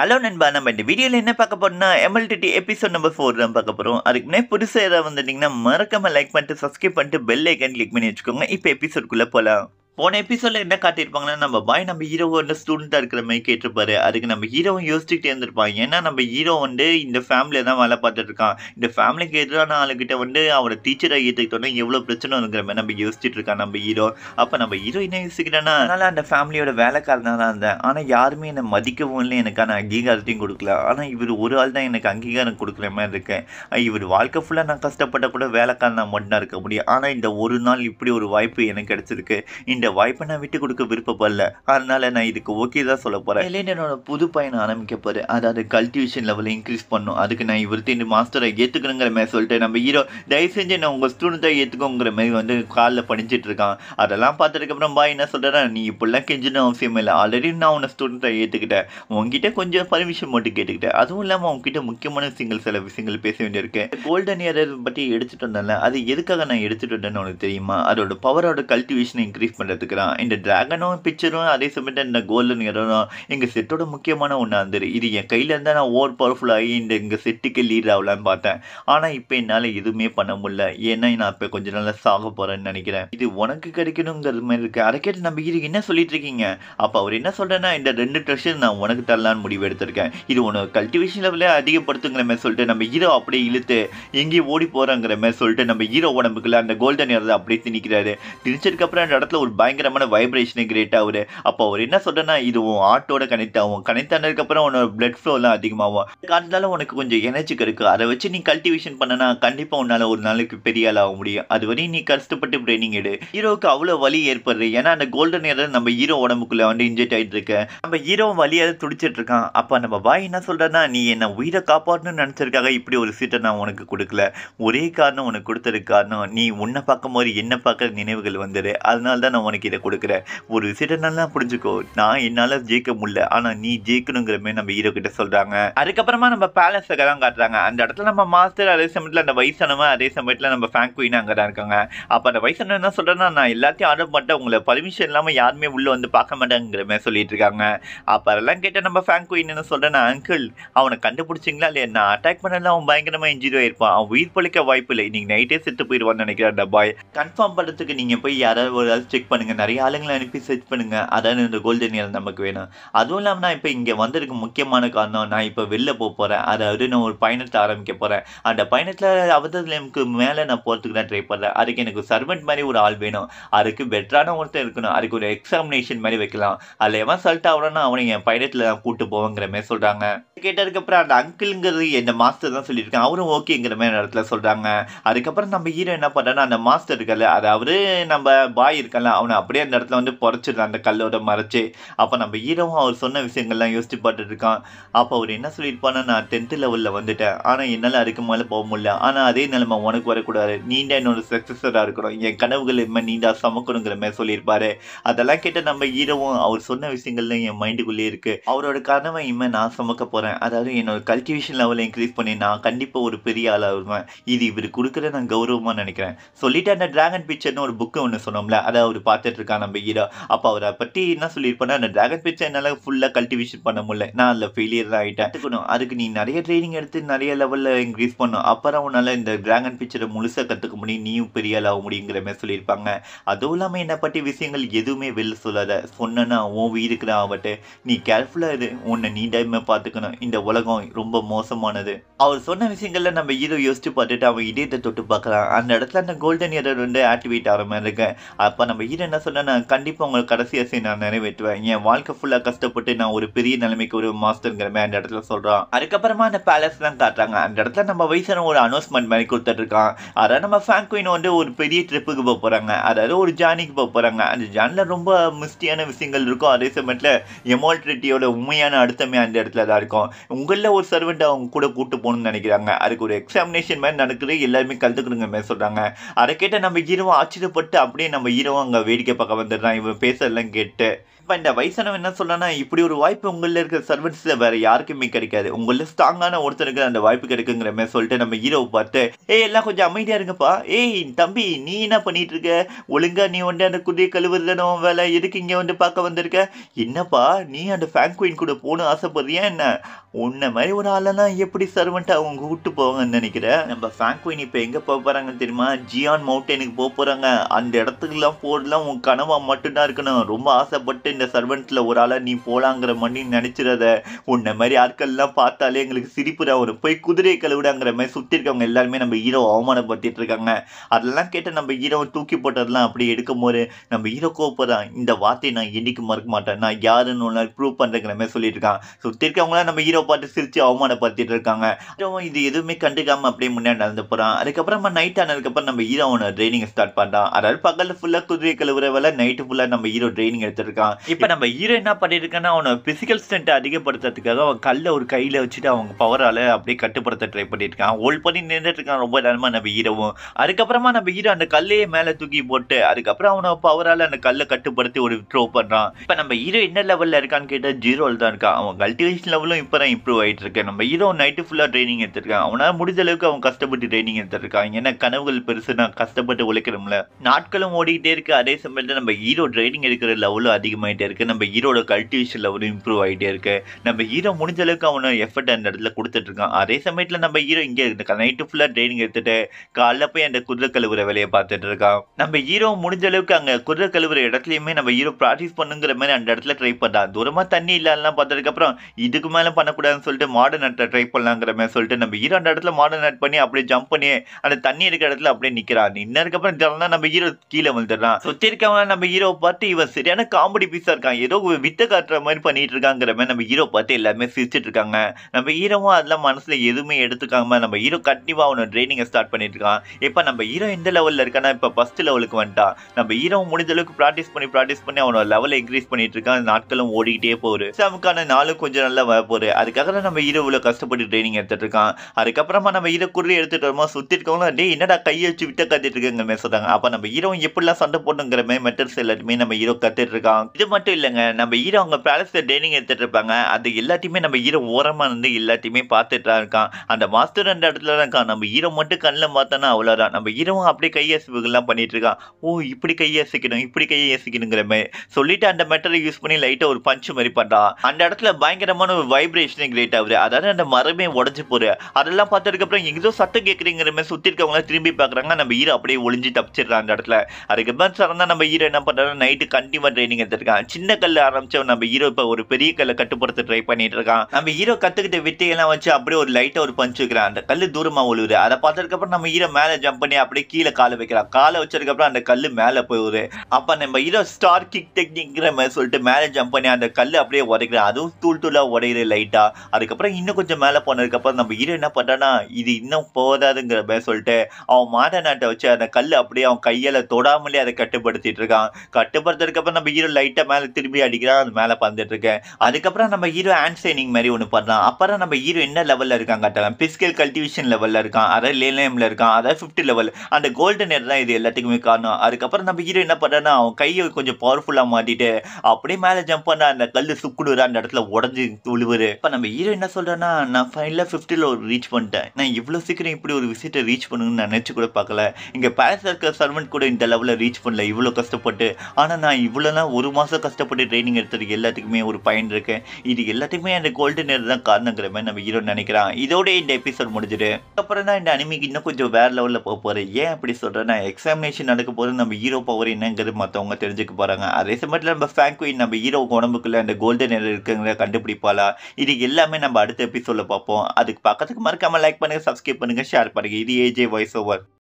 hello நண்பா நம்ம இந்த வீடியோவில் என்ன பார்க்க போறோம்னா எம்எல்டிடி எபிசோட் நம்பர் ஃபோர் தான் பார்க்க போகிறோம் அதுக்குன்னே புதுசாக ஏதாவது வந்துட்டீங்கன்னா மறக்காம லைக் பண்ணிட்டு சப்ஸ்கிரைப் பண்ணிட்டு பெல் ஐக்கன் கிளிக் பண்ணி வச்சுக்கோங்க இப்போ எபிசோட்குள்ளே போகலாம் போன எபிசோட என்ன காட்டியிருப்பாங்கன்னா நம்ம பாய் நம்ம ஹீரோ வந்து ஸ்டூடெண்ட்டாக இருக்கிற மாதிரி கேட்டிருப்பாரு அதுக்கு நம்ம ஹீரோவும் யோசிச்சுக்கிட்டே இருந்திருப்பாங்க ஏன்னா நம்ம ஹீரோ வந்து இந்த ஃபேமிலியில் தான் வேலை பார்த்துட்டு இருக்கான் இந்த ஃபேமிலிக்கு எதிரான ஆளுகிட்ட வந்து அவரை டீச்சராக ஏற்றுக்கிட்டோன்னா எவ்வளோ பிரச்சனை இருக்கிற மாதிரி நம்ம யோசிச்சுட்டு இருக்கான் நம்ம ஹீரோ அப்போ நம்ம ஹீரோ என்ன யோசிக்கிறேன்னா அதனால் அந்த ஃபேமிலியோட வேலைக்காரனாக தான் இருந்தேன் ஆனால் யாருமே என்னை மதிக்கவும் இல்லை எனக்கான அங்கீகாரத்தையும் கொடுக்கல ஆனால் இவர் ஒரு ஆள் தான் எனக்கு அங்கீகாரம் கொடுக்குற மாதிரி இருக்கேன் இவர் வாழ்க்கை ஃபுல்லாக நான் கஷ்டப்பட்ட கூட வேலைக்காரனாக மட்டும்தான் இருக்க முடியும் ஆனால் இந்த ஒரு நாள் இப்படி ஒரு வாய்ப்பு எனக்கு கிடச்சிருக்கு இந்த வாய்ப்பை நான் விட்டு கொடுக்க விருப்பப்படல அதனால நான் இதுக்கு ஓகே தான் சொல்ல போறேன் என்னோட புது பயணம் ஆரம்பிக்க போறேன் அதாவது கல்டிவேஷன் லெவலை இன்க்ரீஸ் பண்ணும் அதுக்கு நான் இவர் இந்த மாஸ்டரை ஏத்துக்கணுங்கிற மாதிரி சொல்லிட்டு நம்ம ஹீரோ தயவு செஞ்சு நான் உங்க ஸ்டூடெண்ட்டை ஏத்துக்கோங்கிற மாதிரி வந்து காலில் படிஞ்சிட்டு இருக்கான் அதெல்லாம் பார்த்ததுக்கப்புறம் பாய் என்ன சொல்றேன் நீ இப்படிலாம் கெஞ்சின அவசியம் இல்லை ஆல்ரெடி நான் உன்னை ஸ்டூடெண்ட்டை ஏற்றுக்கிட்டேன் உங்ககிட்ட கொஞ்சம் பர்மிஷன் மட்டும் கேட்டுக்கிட்டேன் அதுவும் இல்லாமல் உங்ககிட்ட முக்கியமான விஷயங்கள் சில விஷயங்கள் பேச வேண்டியிருக்கு கோல்டன் இயர் பற்றி எடுத்துகிட்டு வந்தேன்ல அது எதுக்காக நான் எடுத்துகிட்டு வந்தேன்னு உனக்கு தெரியுமா அதோட பவரோட கல்டிவேஷனை இன்க்ரீஸ் பண்ணுறது எடுத்துக்கிறான் இந்த ட்ராகனும் பிக்சரும் அதே சமயத்தில் இந்த கோல்டன் இடம் எங்கள் செட்டோட முக்கியமான ஒன்றா இருந்தது இது என் கையில் இருந்தால் நான் ஓவர் பவர்ஃபுல் ஆகி இந்த எங்கள் செட்டுக்கு லீட் ஆகலான்னு பார்த்தேன் ஆனால் இப்போ என்னால் எதுவுமே பண்ண முடியல ஏன்னா நான் இப்போ கொஞ்ச நாளில் சாக போகிறேன்னு நினைக்கிறேன் இது உனக்கு கிடைக்கணுங்கிறது மாதிரி இருக்குது அதை கேட்டு இதுக்கு என்ன சொல்லிட்டு இருக்கீங்க அப்போ அவர் என்ன சொல்கிறேன்னா இந்த ரெண்டு ட்ரெஷர் நான் உனக்கு தரலான்னு முடிவு எடுத்திருக்கேன் இது உனக்கு கல்டிவேஷன் லெவலே அதிகப்படுத்துங்கிற மாதிரி சொல்லிட்டு நம்ம ஹீரோ அப்படியே இழுத்து எங்கேயும் ஓடி போகிறோங்கிற மாதிரி சொல்லிட்டு நம்ம ஹீரோ உடம்புக்குள்ள அந்த கோல்டன் இறந்து அப்படியே திணிக்கிறாரு திணிச்சதுக்கப்புறம் அந்த இடத்துல ஒரு பயங்கரமான வைப்ரேஷனு கிரியேட் ஆகுது அப்போ அவர் என்ன சொல்கிறேன்னா இது உன் ஆட்டோட கனெக்ட் ஆகும் கனெக்ட் ஆனதுக்கப்புறம் உன்னோட பிளட் ஃப்ளோலாம் அதிகமாகும் காரணத்தால உனக்கு கொஞ்சம் எனர்ஜி கிடைக்கும் அதை வச்சு நீ கல்டிவேஷன் பண்ணனா கண்டிப்பாக உன்னால் ஒரு நாளைக்கு பெரிய ஆள் ஆக முடியும் அது வரையும் நீ கஷ்டப்பட்டு ட்ரைனிங் எடு ஹீரோவுக்கு அவ்வளோ வலி ஏற்படுது ஏன்னா அந்த கோல்டன் ஏர் நம்ம ஹீரோ உடம்புக்குள்ள வந்து இன்ஜெக்ட் ஆகிட்டு இருக்கு நம்ம ஹீரோ வலியாக துடிச்சிட்டு இருக்கான் அப்போ நம்ம பாய் என்ன சொல்கிறேன்னா நீ என்னை உயிரை காப்பாற்றணும்னு நினச்சிருக்காக இப்படி ஒரு சீட்டை நான் உனக்கு கொடுக்கல ஒரே காரணம் உனக்கு கொடுத்தது காரணம் நீ உன்னை பார்க்கும்போது என்ன பார்க்குற நினைவுகள் வந்தது அதனால தான் நான் உனக்கு உனக்கு இதை கொடுக்குறேன் ஒரு விஷயத்தை நல்லா புரிஞ்சுக்கோ நான் என்னால் ஜெயிக்க முடியல ஆனால் நீ ஜெயிக்கணுங்கிற மாதிரி நம்ம ஹீரோ கிட்ட சொல்கிறாங்க அதுக்கப்புறமா நம்ம பேலஸ் தான் காட்டுறாங்க அந்த இடத்துல நம்ம மாஸ்டர் அதே சமயத்தில் அந்த வயசானவன் அதே சமயத்தில் நம்ம ஃபேங்க் குயின் அங்கே தான் இருக்காங்க அப்போ அந்த வயசானவன் என்ன சொல்கிறேன்னா நான் எல்லாத்தையும் ஆர்டர் பண்ணிட்டு உங்களை பர்மிஷன் இல்லாமல் யாருமே உள்ளே வந்து பார்க்க மாட்டேங்கிற மாதிரி சொல்லிட்டு இருக்காங்க அப்போ அதெல்லாம் கேட்டால் நம்ம ஃபேங்க் குயின் என்ன சொல்கிறேன்னா அங்கிள் அவனை கண்டுபிடிச்சிங்களா இல்லையா நான் அட்டாக் பண்ணல அவன் பயங்கரமாக இன்ஜுரி ஆயிருப்பான் அவன் உயிர் பழிக்க வாய்ப்பு இல்லை இன்னைக்கு நைட்டே செத்து போயிடுவான்னு நினைக்கிறேன் அந்த பாய் கன்ஃபார்ம் பண்ணுறதுக்கு நீங்கள் போய் யாராவது ஒரு செக் பண்ணி பண்ணுங்க நிறைய ஆளுங்களை அனுப்பி சர்ச் பண்ணுங்க அதான் இந்த கோல்டன் ஏல் நமக்கு வேணும் அதுவும் இல்லாமல் நான் இப்போ இங்கே வந்ததுக்கு முக்கியமான காரணம் நான் இப்போ வெளில போக போகிறேன் அதாவது நான் ஒரு பயணத்தை ஆரம்பிக்க போகிறேன் அந்த பயணத்தில் அவதத்தில் எனக்கு மேலே நான் போகிறதுக்கு தான் ட்ரை பண்ணுறேன் அதுக்கு எனக்கு சர்வெண்ட் மாதிரி ஒரு ஆள் வேணும் அதுக்கு பெட்டரான ஒருத்தர் இருக்கணும் அதுக்கு ஒரு எக்ஸாமினேஷன் மாதிரி வைக்கலாம் அதில் எவன் சல்ட் ஆகணும்னா அவனை என் பயணத்தில் கூப்பிட்டு போவோங்கிற மாதிரி சொல்கிறாங்க கேட்டதுக்கப்புறம் அந்த அங்கிள்ங்கிறது என் மாஸ்டர் தான் சொல்லியிருக்கேன் அவரும் ஓகேங்கிற மாதிரி நேரத்தில் சொல்கிறாங்க அதுக்கப்புறம் நம்ம ஹீரோ என்ன பண்ணுறேன்னா அந்த மாஸ்டர் இருக்கல அதாவது நம்ம பாய் இருக்கலாம் அவனை அப்படியே அந்த இடத்துல வந்து புறச்சிடுறான் அந்த கல்லோட மறைச்சி அப்போ நம்ம ஹீரோவும் அவர் சொன்ன விஷயங்கள்லாம் யோசிச்சு பார்த்துட்ருக்கான் அப்போ அவர் என்ன சொல்லியிருப்பானா நான் டென்த்து லெவலில் வந்துட்டேன் ஆனால் என்னால் அதுக்கு மேலே போக முடியல ஆனால் அதே நிலைமை உனக்கு வரக்கூடாது நீண்டா என்னோட சக்ஸஸராக இருக்கணும் என் கனவுகள் இம்மே நீண்டா சமக்கணுங்கிற மாதிரி சொல்லியிருப்பாரு அதெல்லாம் கேட்ட நம்ம ஹீரோவும் அவர் சொன்ன விஷயங்கள்லாம் என் மைண்டுக்குள்ளேயே இருக்குது அவரோட கனவை இனிமேல் நான் சமக்க போகிறேன் அதாவது என்னோட கல்டிவேஷன் லெவலை இன்க்ரீஸ் பண்ணி நான் கண்டிப்பாக ஒரு பெரிய ஆளாக வருவேன் இது இவர் கொடுக்குற நான் கௌரவமாக நினைக்கிறேன் சொல்லிட்டு அந்த ட்ராகன் பிக்சர்னு ஒரு புக்கு ஒன்று சொன்னோம்ல அதை அவர் பார்த்துட்ருக்கான் நம்ம ஹீரோ அப்போ அவரை பற்றி என்ன சொல்லியிருப்பேன்னா அந்த ட்ராகன் பிச்சை என்னால் ஃபுல்லாக கல்டிவேஷன் பண்ண முடியல நான் அதில் ஃபெயிலியர் தான் ஆகிட்டேன் அதுக்கு நீ நிறைய ட்ரைனிங் எடுத்து நிறைய லெவலில் இன்க்ரீஸ் பண்ணும் அப்புறம் உன்னால் இந்த ட்ராகன் பிக்சரை முழுசாக கற்றுக்க முடியும் நீயும் பெரிய ஆள் ஆக முடியுங்கிற மாதிரி சொல்லியிருப்பாங்க அதுவும் இல்லாமல் என்னை பற்றி விஷயங்கள் எதுவுமே வெளில சொல்லாத சொன்னா உன் வீடுக்கு தான் ஆகட்டு நீ கேர்ஃபுல்லாக இது உன்னை நீ டைமே பார்த்துக்கணும் இந்த உலகம் ரொம்ப மோசமானது அவர் சொன்ன விஷயங்கள்ல நம்ம ஹீரோ யோசிச்சு பார்த்துட்டு அவன் இதயத்தை தொட்டு பார்க்கலாம் அந்த இடத்துல அந்த கோல்டன் இயர் வந்து ஆக்டிவேட் ஆகிற மாதிரி இருக்கு அப்போ நம்ம ஹீரோ என்ன சொன்னேன் நான் கண்டிப்பாக உங்கள் கடைசி அசை நான் நிறைவேற்றுவேன் என் வாழ்க்கை ஃபுல்லாக கஷ்டப்பட்டு நான் ஒரு பெரிய நிலைமைக்கு ஒரு மாஸ்டர்ங்கிற மாதிரி அந்த இடத்துல சொல்கிறான் அதுக்கப்புறமா அந்த பேலஸ் தான் காட்டுறாங்க அந்த இடத்துல நம்ம வயசான ஒரு அனௌன்ஸ்மெண்ட் மாதிரி கொடுத்துட்டு இருக்கான் அதாவது நம்ம ஃபேங்குவின் வந்து ஒரு பெரிய ட்ரிப்புக்கு போக போகிறாங்க அதாவது ஒரு ஜானிக்கு போக போகிறாங்க அந்த ஜானில் ரொம்ப மிஸ்டியான விஷயங்கள் இருக்கும் அதே சமயத்தில் எமோல்ட்ரிட்டியோட உண்மையான அடுத்தமே அந்த இடத்துல தான் இருக்கும் உங்களில் ஒரு சர்வெண்ட் அவங்க கூட கூட்டு போகணும்னு நினைக்கிறாங்க அதுக்கு ஒரு எக்ஸாமினேஷன் மாதிரி நடக்குது எல்லாருமே கலந்துக்கணுங்க மாதிரி சொல்கிறாங்க அதை கேட்ட நம்ம ஹீரோவை ஆச்சரியப்பட்டு அப்படியே நம்ம ஹீரோவை அங்கே வேடிக்கை பார்க்க வந்துடுறான் இவன் பேசலாம் கேட்டு இப்போ இந்த வயசானவன் என்ன சொல்லனா இப்படி ஒரு வாய்ப்பு உங்களில் இருக்கிற சர்வன்ஸில் வேறு யாருக்குமே கிடைக்காது உங்களில் ஸ்ட்ராங்கான ஒருத்தருக்கு அந்த வாய்ப்பு கிடைக்குங்கிற மாதிரி சொல்லிட்டு நம்ம ஹீரோவை பார்த்து ஏய் எல்லாம் கொஞ்சம் அமைதியாக இருங்கப்பா ஏய் தம்பி நீ என்ன பண்ணிகிட்டு இருக்க ஒழுங்காக நீ வந்து அந்த குதிரை கழுவுறதுனோ வேலை எதுக்கு இங்கே வந்து பார்க்க வந்திருக்க என்னப்பா நீ அந்த ஃபேங் கூட போகணும் ஆசைப்படுறியா என்ன உன்ன மாதிரி ஒரு ஆளெல்லாம் எப்படி சர்வெண்ட் அவங்க கூப்பிட்டு போவாங்கன்னு நினைக்கிறேன் நம்ம ஃபேங் குயின் இப்போ எங்கே போக போகிறாங்க தெரியுமா ஜியான் மவுண்டனுக்கு போக போகிறாங்க அந்த இடத்துக்குலாம் போகிறதுலாம் உன் கனவாக மட்டும்தான் இருக்கணும் ரொம்ப ஆசைப்பட்டு இந்த சர்வெண்ட்டில் ஒரு ஆளாக நீ போகலாங்கிற மண்ணி நினச்சிடாத உன்னை மாதிரி ஆட்கள்லாம் பார்த்தாலே எங்களுக்கு சிரிப்பு ஒரு போய் குதிரையை கழுவிடாங்கிற மாதிரி சுற்றி இருக்கவங்க எல்லாருமே நம்ம ஹீரோ அவமானப்படுத்திட்டு இருக்காங்க அதெல்லாம் கேட்டு நம்ம ஹீரோவை தூக்கி போட்டதெல்லாம் அப்படி எடுக்கும் போது நம்ம ஹீரோ கோப்பதான் இந்த வார்த்தையை நான் என்னைக்கு மறக்க மாட்டேன் நான் யாருன்னு ஒன்று ப்ரூவ் பண்ணுறேங்கிற மாதிரி சொல்லியிருக்கான் சுற்றி இருக்கவங்களாம் நம்ம ஹீரோ பார்த்து சிரித்து அவமானப்படுத்திட்டு இருக்காங்க இது எதுவுமே கண்டுக்காமல் அப்படியே முன்னாடி நடந்து போகிறான் அதுக்கப்புறமா நைட் ஆனதுக்கப்புறம் நம்ம ஹீரோ ட்ரைனிங் ஸ்டார்ட் பண்ணுறான் அதாவது பகலில் ஃபுல்லாக குதிரை கழுவுற வேலை நைட்டு ஃபுல்லாக நம்ம ஹீரோ ட்ரைனிங் எடுத்துருக்கான் இப்போ நம்ம ஹீரோ என்ன பண்ணியிருக்கேன்னா அவனை பிசிக்கல் ஸ்ட்ரென்த்தை அதிகப்படுத்துறதுக்காக அவன் கல்லை ஒரு கையில் வச்சுட்டு அவங்க பவரால் அப்படியே கட்டுப்படுத்த ட்ரை பண்ணியிருக்கான் ஹோல்ட் பண்ணி நின்றுட்டு இருக்கான் ரொம்ப நேரமாக நம்ம ஹீரோவும் அதுக்கப்புறமா நம்ம ஹீரோ அந்த கல்லையே மேலே தூக்கி போட்டு அதுக்கப்புறம் அவனை பவரால் அந்த கல்லை கட்டுப்படுத்தி ஒரு த்ரோ பண்ணுறான் இப்போ நம்ம ஹீரோ என்ன லெவலில் இருக்கான்னு கேட்டால் ஜீரோவில் தான் இருக்கான் அவன் கல்டிவேஷன் லெவலும் இப்போ தான் இம்ப்ரூவ் ஆகிட்டு இருக்கு நம்ம ஹீரோ நைட்டு ஃபுல்லாக ட்ரைனிங் எடுத்திருக்கான் அவனால் முடிஞ்ச அளவுக்கு அவன் கஷ்டப்பட்டு ட்ரைனிங் எடுத்திருக்கான் ஏன்னா கனவுகள் பெருசு நான் கஷ்டப்பட்டு உழைக்கணும்ல நாட்களும் ஓடிக்கிட்டே இருக்கு அதே சமயத்தில் நம்ம ஹீரோ ட்ரைனிங் எடுக்கிற லெவலும் அதிகமாக ஆகிட்டே இருக்குது நம்ம ஹீரோட கல்டிவேஷன் லெவலும் இம்ப்ரூவ் ஆகிட்டே இருக்குது நம்ம ஹீரோ முடிஞ்ச அளவுக்கு அவன் எஃபர்ட் அந்த இடத்துல கொடுத்துட்ருக்கான் அதே சமயத்தில் நம்ம ஹீரோ இங்கே இருக்கு நைட்டு ஃபுல்லாக ட்ரைனிங் எடுத்துகிட்டு காலைல போய் அந்த குதிரை கழுவுற வேலையை பார்த்துட்டு இருக்கான் நம்ம ஹீரோ முடிஞ்ச அளவுக்கு அங்கே குதிரை கழுவுற இடத்துலையுமே நம்ம ஹீரோ ப்ராக்டிஸ் பண்ணுங்கிற மாதிரி அந்த இடத்துல ட்ரை பண்ணான் தூரமாக தண்ணி இல்லாதெல்லாம் பார்த்ததுக்கப்புறம் இதுக்கு மேலே பண்ணக்கூடாதுன்னு சொல்லிட்டு மாடர்ன் ட்ரை பண்ணலாங்கிற மாதிரி சொல்லிட்டு நம்ம ஹீரோ அந்த இடத்துல மாடர்ன் ஆர்ட் பண்ணி அப்படியே ஜம்ப் பண்ணி அந்த தண்ணி இருக்கிற இடத்துல அப்படியே நிற்கிறான் நின்னதுக்கப்புறம் இதெல்லாம் நம்ம ஹீரோ கீழே வந்துடுறான் சுற்றி இருக்கவன் நம்ம ஹீரோ பார்த்து இவன் சரியான காமெடி பீஸ் சீரியஸாக இருக்காங்க ஏதோ வித்த காட்டுற மாதிரி பண்ணிட்டு இருக்காங்கிற மாதிரி நம்ம ஹீரோ பார்த்து எல்லாருமே சிரிச்சுட்டு இருக்காங்க நம்ம ஹீரோவும் அதெல்லாம் மனசில் எதுவுமே எடுத்துக்காம நம்ம ஹீரோ கண்டிப்பாக அவனோட ட்ரைனிங்கை ஸ்டார்ட் பண்ணிட்டு இருக்கான் இப்போ நம்ம ஹீரோ எந்த லெவலில் இருக்கானா இப்போ ஃபஸ்ட் லெவலுக்கு வந்துட்டான் நம்ம ஹீரோ முடிஞ்ச அளவுக்கு ப்ராக்டிஸ் பண்ணி ப்ராக்டிஸ் பண்ணி அவனோட லெவலில் இன்க்ரீஸ் பண்ணிட்டு இருக்கான் நாட்களும் ஓடிக்கிட்டே போகுது எக்ஸாமுக்கான நாளும் கொஞ்சம் நல்லா வர போகுது அதுக்காக தான் நம்ம ஹீரோ இவ்வளோ கஷ்டப்பட்டு ட்ரைனிங் எடுத்துட்டு இருக்கான் அதுக்கப்புறமா நம்ம ஹீரோ குறி எடுத்துட்டு வரமா சுற்றிருக்கவங்களும் இருக்கவங்களும் டே என்னடா கையை வச்சு விட்ட காத்திட்டு இருக்காங்க சொல்கிறாங்க அப்போ நம்ம ஹீரோ எப்படிலாம் சண்டை போட்டுங்கிற மாதிரி மெட்டர்ஸ் எல்லாருமே நம்ம ஹீரோ கத்துட்டு இருக்கான் இது மட்டும் இல்லைங்க நம்ம ஹீரோ அவங்க பேலஸில் ட்ரைனிங் எடுத்துகிட்டு இருப்பாங்க அது எல்லாத்தையுமே நம்ம ஹீரோ ஓரமாக இருந்து எல்லாத்தையுமே பார்த்துட்டு தான் இருக்கான் அந்த மாஸ்டர் அந்த இடத்துல தான் இருக்கான் நம்ம ஹீரோ மட்டும் கண்ணில் பார்த்தோன்னா அவ்வளோதான் நம்ம ஹீரோவும் அப்படியே கையசிப்புகள்லாம் பண்ணிட்டு இருக்கான் ஓ இப்படி கையசிக்கணும் இப்படி கையசிக்கணுங்கிற மாதிரி சொல்லிட்டு அந்த மெட்டரை யூஸ் பண்ணி லைட்டாக ஒரு பஞ்சு மாதிரி பண்ணுறான் அந்த இடத்துல பயங்கரமான ஒரு வைப்ரேஷனே கிரியேட் ஆகுது அதாவது அந்த மரமே உடஞ்சி போகுது அதெல்லாம் பார்த்ததுக்கப்புறம் எங்கேயோ சத்தம் கேட்குறீங்கிற மாதிரி சுற்றி இருக்கவங்கள திரும்பி பார்க்குறாங்க நம்ம ஹீரோ அப்படியே ஒளிஞ்சு தப்பிச்சிடுறான் அந்த இடத்துல அதுக்கப்புறம் சரந்தா நம்ம ஹீரோ என்ன பண்ணுறாங்க நைட்டு கண்டிப்பாக ட்ரைனிங் எடுத்துருக்காங்க பண்ணியிருக்கான் சின்ன கல்ல ஆரம்பிச்சு நம்ம ஹீரோ இப்போ ஒரு பெரிய கல்லை கட்டுப்படுத்த ட்ரை பண்ணிட்டு இருக்கான் நம்ம ஹீரோ கத்துக்கிட்ட எல்லாம் வச்சு அப்படியே ஒரு லைட்டா ஒரு பஞ்சு வைக்கிறான் அந்த கல் தூரமா உழுவுது அதை பார்த்ததுக்கப்புறம் நம்ம ஹீரோ மேலே ஜம்ப் பண்ணி அப்படியே கீழே காலை வைக்கிறான் காலை வச்சதுக்கப்புறம் அந்த கல் மேலே போயிடுது அப்ப நம்ம ஹீரோ ஸ்டார் கிக் டெக்னிக்ங்கிற மாதிரி சொல்லிட்டு மேலே ஜம்ப் பண்ணி அந்த கல் அப்படியே உடைக்கிறான் அதுவும் தூள் தூளா உடையுது லைட்டா அதுக்கப்புறம் இன்னும் கொஞ்சம் மேலே போனதுக்கப்புறம் நம்ம ஹீரோ என்ன பண்றானா இது இன்னும் போதாதுங்கிற மாதிரி சொல்லிட்டு அவன் மாத நாட்டை வச்சு அந்த கல் அப்படியே அவன் கையில தொடாமலே அதை கட்டுப்படுத்திட்டு இருக்கான் அப்புறம் நம்ம ஹீரோ லைட்டா மேலே திரும்பி அடிக்கிறான் அது மேலே இருக்கேன் அதுக்கப்புறம் நம்ம ஹீரோ ஹேண்ட் சைனிங் மாதிரி ஒன்று பண்ணலாம் அப்புறம் நம்ம ஹீரோ என்ன லெவலில் இருக்காங்க கட்டலாம் பிசிக்கல் கல்டிவேஷன் லெவலில் இருக்கான் அதாவது லேலேமில் இருக்கான் அதாவது ஃபிஃப்டி லெவல் அந்த கோல்டன் ஏர் தான் இது எல்லாத்துக்குமே காரணம் அதுக்கப்புறம் நம்ம ஹீரோ என்ன பண்ணுறேன்னா அவன் கையை கொஞ்சம் பவர்ஃபுல்லாக மாட்டிட்டு அப்படியே மேலே ஜம்ப் பண்ண அந்த கல் சுக்குடுற அந்த இடத்துல உடஞ்சி விழுவுரு இப்போ நம்ம ஹீரோ என்ன சொல்கிறேன்னா நான் ஃபைனலில் ஃபிஃப்டியில் ஒரு ரீச் பண்ணிட்டேன் நான் இவ்வளோ சீக்கிரம் இப்படி ஒரு விஷயத்தை ரீச் பண்ணுன்னு நான் நினச்சி கூட பார்க்கல இங்கே பேரஸ் இருக்கிற சர்வெண்ட் கூட இந்த லெவலில் ரீச் பண்ணல இவ்வளோ கஷ்டப்பட்டு ஆனால் நான் இவ்வளோலாம் ஒரு மாதம் வருஷம் கஷ்டப்பட்டு ட்ரைனிங் எடுத்தது எல்லாத்துக்குமே ஒரு பயன் இருக்குது இது எல்லாத்துக்குமே அந்த கோல்டு நேர் தான் காரணங்கிற மாதிரி நம்ம ஹீரோ நினைக்கிறான் இதோட இந்த எபிசோட் முடிஞ்சிடு அப்புறம் தான் இந்த அனிமிக்கு இன்னும் கொஞ்சம் வேற லெவலில் போக போகிறேன் ஏன் அப்படி சொல்கிறேன்னா எக்ஸாமினேஷன் நடக்க போது நம்ம ஹீரோ பவர் என்னங்கிறது மற்றவங்க தெரிஞ்சுக்க போகிறாங்க அதே சமயத்தில் நம்ம ஃபேங்குயின் நம்ம ஹீரோ உடம்புக்குள்ள அந்த கோல்டு நேர் இருக்குங்கிற கண்டுபிடிப்பாளா இது எல்லாமே நம்ம அடுத்த எபிசோடில் பார்ப்போம் அதுக்கு பக்கத்துக்கு மறக்காமல் லைக் பண்ணுங்கள் சப்ஸ்கிரைப் பண்ணுங்கள் ஷேர் பண்ணுங்கள் இது ஏஜே வாய்ஸ் ஓவர்